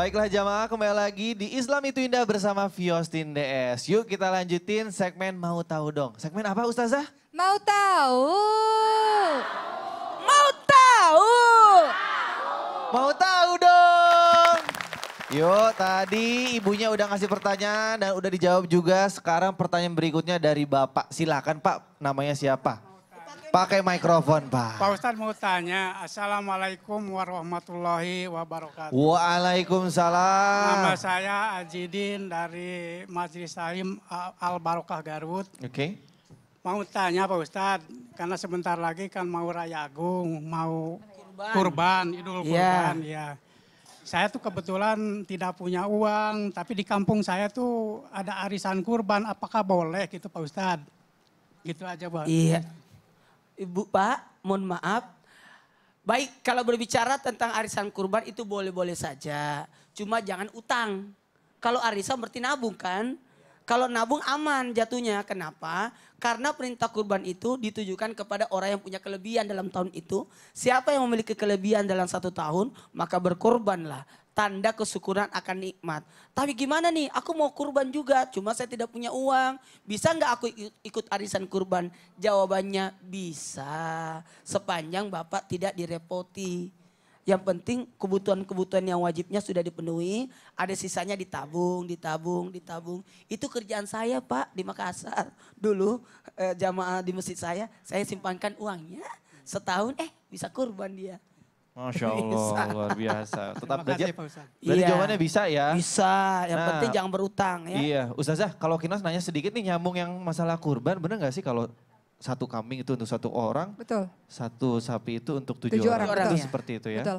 Baiklah jamaah kembali lagi di Islam itu indah bersama Viostin DS. Yuk kita lanjutin segmen mau tahu dong. Segmen apa Ustazah? Mau tahu. Mau tahu. Mau tahu dong. Yuk tadi ibunya udah ngasih pertanyaan dan udah dijawab juga. Sekarang pertanyaan berikutnya dari Bapak. Silakan Pak namanya siapa? Pakai mikrofon, Pak. Pak Ustadz mau tanya, Assalamualaikum warahmatullahi wabarakatuh. Waalaikumsalam. Nama saya Ajidin dari Majlis Salim Al-Barokah Garut. Oke. Okay. Mau tanya Pak Ustadz, karena sebentar lagi kan mau Raya Agung, mau kurban, kurban Idul iya. Kurban. Yeah. ya. Saya tuh kebetulan tidak punya uang, tapi di kampung saya tuh ada arisan kurban, apakah boleh gitu Pak Ustadz? Gitu aja Pak. Iya, Ibu Pak, mohon maaf. Baik, kalau berbicara tentang arisan kurban itu boleh-boleh saja. Cuma jangan utang. Kalau arisan berarti nabung kan? Kalau nabung aman jatuhnya. Kenapa? Karena perintah kurban itu ditujukan kepada orang yang punya kelebihan dalam tahun itu. Siapa yang memiliki kelebihan dalam satu tahun, maka berkorbanlah tanda kesyukuran akan nikmat. Tapi gimana nih? Aku mau kurban juga, cuma saya tidak punya uang. Bisa nggak aku ikut arisan kurban? Jawabannya bisa. Sepanjang Bapak tidak direpoti. Yang penting kebutuhan-kebutuhan yang wajibnya sudah dipenuhi, ada sisanya ditabung, ditabung, ditabung. Itu kerjaan saya Pak di Makassar. Dulu eh, jamaah di masjid saya, saya simpankan uangnya setahun eh bisa kurban dia. Masya Allah, luar biasa. Tetap belajar. Berarti iya, jawabannya bisa ya? Bisa, yang nah, penting jangan berutang ya. Iya, Ustazah kalau Kinos nanya sedikit nih nyambung yang masalah kurban, Benar gak sih kalau satu kambing itu untuk satu orang, betul. satu sapi itu untuk tujuh, tujuh orang, orang betul. itu seperti itu ya. Betul.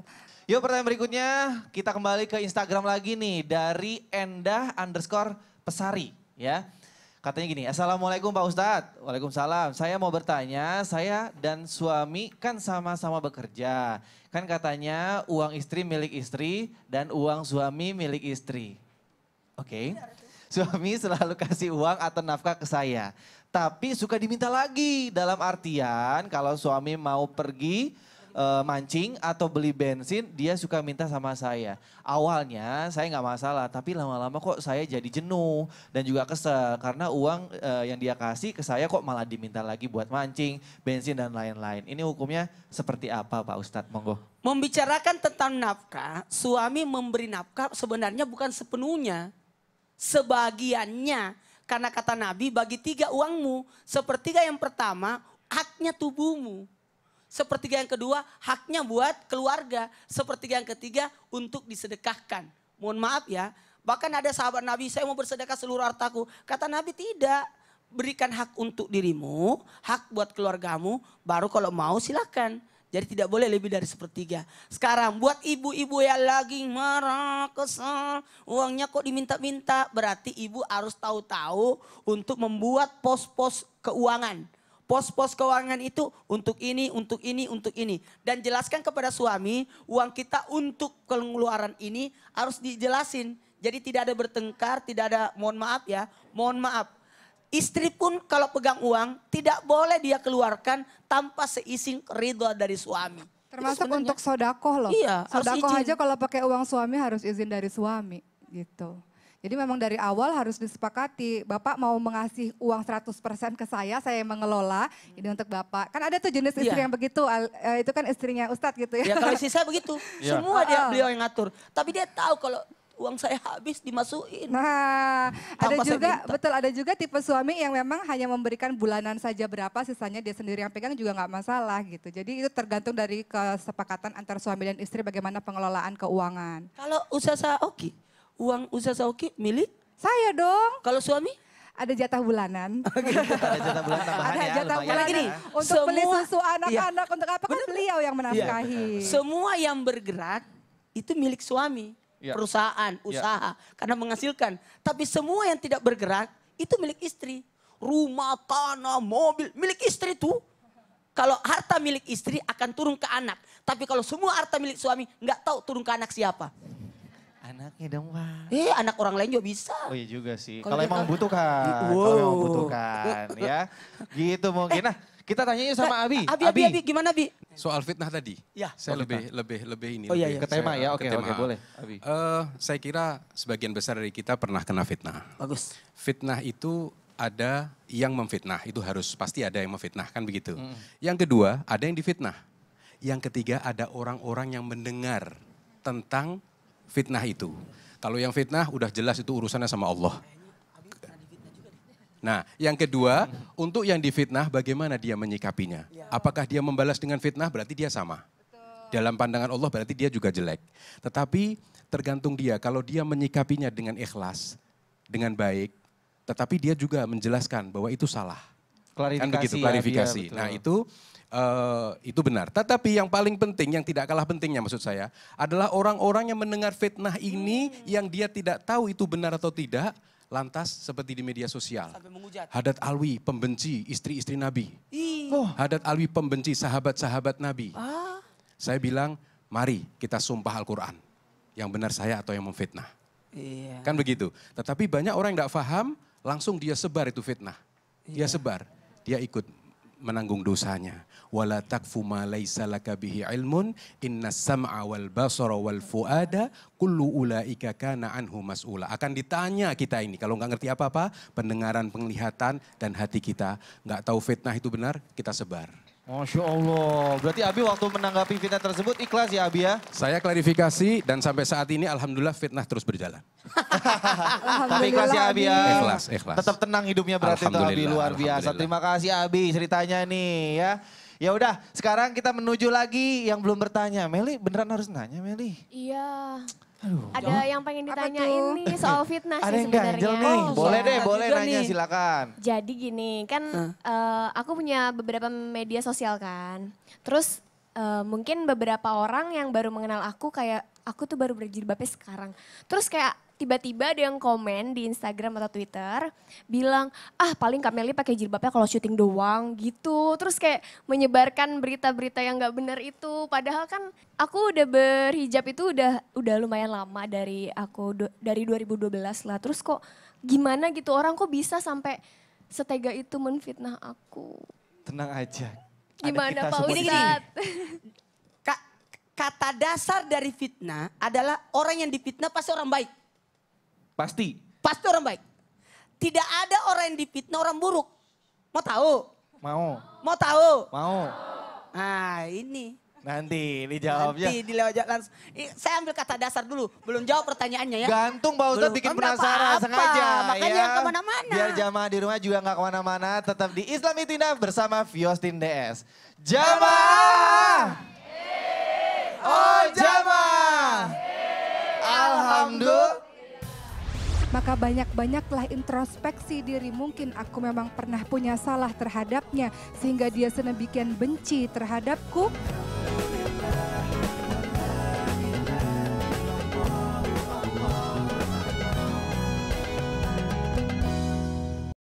Yuk pertanyaan berikutnya, kita kembali ke Instagram lagi nih dari Endah underscore Pesari ya. Katanya gini, Assalamualaikum Pak Ustadz. Waalaikumsalam. Saya mau bertanya, saya dan suami kan sama-sama bekerja. Kan katanya uang istri milik istri dan uang suami milik istri. Oke. Okay. Suami selalu kasih uang atau nafkah ke saya. Tapi suka diminta lagi dalam artian kalau suami mau pergi uh, mancing atau beli bensin, dia suka minta sama saya. Awalnya saya nggak masalah, tapi lama-lama kok saya jadi jenuh dan juga kesel karena uang uh, yang dia kasih ke saya kok malah diminta lagi buat mancing, bensin dan lain-lain. Ini hukumnya seperti apa Pak Ustadz? Monggo. Membicarakan tentang nafkah, suami memberi nafkah sebenarnya bukan sepenuhnya, sebagiannya. Karena kata Nabi bagi tiga uangmu, sepertiga yang pertama haknya tubuhmu. Sepertiga yang kedua, haknya buat keluarga. Sepertiga yang ketiga, untuk disedekahkan. Mohon maaf ya, bahkan ada sahabat Nabi, saya mau bersedekah seluruh hartaku. Kata Nabi, tidak. Berikan hak untuk dirimu, hak buat keluargamu, baru kalau mau silakan. Jadi tidak boleh lebih dari sepertiga. Sekarang buat ibu-ibu yang lagi marah, kesal, uangnya kok diminta-minta. Berarti ibu harus tahu-tahu untuk membuat pos-pos keuangan pos-pos keuangan itu untuk ini, untuk ini, untuk ini. Dan jelaskan kepada suami, uang kita untuk pengeluaran ini harus dijelasin. Jadi tidak ada bertengkar, tidak ada mohon maaf ya, mohon maaf. Istri pun kalau pegang uang tidak boleh dia keluarkan tanpa seizin ridho dari suami. Termasuk untuk sodakoh loh. Iya, sodakoh aja kalau pakai uang suami harus izin dari suami gitu. Jadi memang dari awal harus disepakati, Bapak mau mengasih uang 100% ke saya, saya yang mengelola, hmm. ini untuk Bapak. Kan ada tuh jenis istri ya. yang begitu, eh, itu kan istrinya Ustadz gitu ya. Ya kalau istri saya begitu, ya. semua dia beliau yang ngatur. Tapi dia tahu kalau uang saya habis dimasukin. Nah, ada juga betul ada juga tipe suami yang memang hanya memberikan bulanan saja berapa sisanya dia sendiri yang pegang juga nggak masalah gitu. Jadi itu tergantung dari kesepakatan antar suami dan istri bagaimana pengelolaan keuangan. Kalau usaha oke. okay uang usaha Saoki milik? Saya dong. Kalau suami? ada jatah bulanan. ada jatah bulanan ada ya, jatah bulanan gini, untuk semua, beli susu iya. anak-anak, untuk apa kan beliau yang iya. menafkahi. Semua yang bergerak itu milik suami, iya. perusahaan, usaha, karena menghasilkan. Tapi semua yang tidak bergerak itu milik istri. Rumah, tanah, mobil, milik istri itu. Kalau harta milik istri akan turun ke anak. Tapi kalau semua harta milik suami, nggak tahu turun ke anak siapa anaknya dong pak. Eh anak orang lain juga bisa. Oh iya juga sih. Kalau emang butuhkan, Wow. Gitu. Kalau emang butuhkan, ya. Gitu mungkin. Eh, nah kita tanyanya sama Abi. Abi, Abi, Abi, gimana Abi? Soal fitnah tadi. Ya. Saya oh, lebih, lebih, lebih ini. Oh iya, iya. Ke tema ya, oke, oke boleh. Abi. Eh, saya kira sebagian besar dari kita pernah kena fitnah. Bagus. Fitnah itu ada yang memfitnah, itu harus pasti ada yang memfitnah kan begitu. Hmm. Yang kedua, ada yang difitnah. Yang ketiga ada orang-orang yang mendengar tentang fitnah itu. Kalau yang fitnah udah jelas itu urusannya sama Allah. Nah, yang kedua, untuk yang difitnah bagaimana dia menyikapinya? Apakah dia membalas dengan fitnah berarti dia sama. Dalam pandangan Allah berarti dia juga jelek. Tetapi tergantung dia, kalau dia menyikapinya dengan ikhlas, dengan baik, tetapi dia juga menjelaskan bahwa itu salah. Klarifikasi. Kan begitu, klarifikasi. Ya, nah, itu Eh, itu benar. Tetapi yang paling penting, yang tidak kalah pentingnya maksud saya, adalah orang-orang yang mendengar fitnah ini hmm. yang dia tidak tahu itu benar atau tidak, lantas seperti di media sosial. Hadat Alwi pembenci istri-istri Nabi. Oh. Hadat Alwi pembenci sahabat-sahabat Nabi. Ah. Saya bilang, mari kita sumpah Al-Quran. Yang benar saya atau yang memfitnah. Iya. Kan begitu. Tetapi banyak orang yang tidak paham, langsung dia sebar itu fitnah. Iya. Dia sebar, dia ikut menanggung dosanya. Wala takfu ma laisa laka bihi ilmun inna sam'a wal basara wal fuada kullu ulaika kana anhu mas'ula. Akan ditanya kita ini kalau nggak ngerti apa-apa, pendengaran, penglihatan dan hati kita, nggak tahu fitnah itu benar, kita sebar. Masya Allah. Berarti Abi waktu menanggapi fitnah tersebut ikhlas ya Abi ya? Saya klarifikasi dan sampai saat ini Alhamdulillah fitnah terus berjalan. Tapi ikhlas ya Abi ya? Ikhlas, ikhlas. Tetap tenang hidupnya berarti itu Abi luar biasa. Terima kasih Abi ceritanya nih ya. Ya udah, sekarang kita menuju lagi yang belum bertanya. Meli, beneran harus nanya Meli? Iya. Aduh. Ada oh, yang pengen ditanyain nih soal fitnah sih sebenarnya. Ada nih, oh, boleh deh, boleh nanya nih. silakan. Jadi gini, kan huh? uh, eh, aku punya beberapa media sosial kan. Terus uh, mungkin beberapa orang yang baru mengenal aku kayak aku tuh baru berjilbabnya sekarang. Terus kayak tiba-tiba ada yang komen di Instagram atau Twitter bilang, ah paling Kameli pakai jilbabnya kalau syuting doang gitu. Terus kayak menyebarkan berita-berita yang nggak benar itu. Padahal kan aku udah berhijab itu udah udah lumayan lama dari aku dari 2012 lah. Terus kok gimana gitu orang kok bisa sampai setega itu menfitnah aku. Tenang aja. Gimana Pak Ustadz? kata dasar dari fitnah adalah orang yang difitnah pasti orang baik. Pasti. Pasti orang baik. Tidak ada orang yang dipitnah orang buruk. Mau tahu? Mau. Mau tahu? Mau. Nah ini. Nanti dijawabnya. Nanti dilewat langsung. Saya ambil kata dasar dulu. Belum jawab pertanyaannya ya. Gantung Pak Ustadz bikin oh, penasaran apa -apa. sengaja. Makanya ya. kemana-mana. Biar jamaah di rumah juga nggak kemana-mana. Tetap di Islam Itina bersama Fiostin DS. Jamaah! Oh jamaah! Alhamdulillah maka banyak-banyaklah introspeksi diri. Mungkin aku memang pernah punya salah terhadapnya, sehingga dia senebikian benci terhadapku.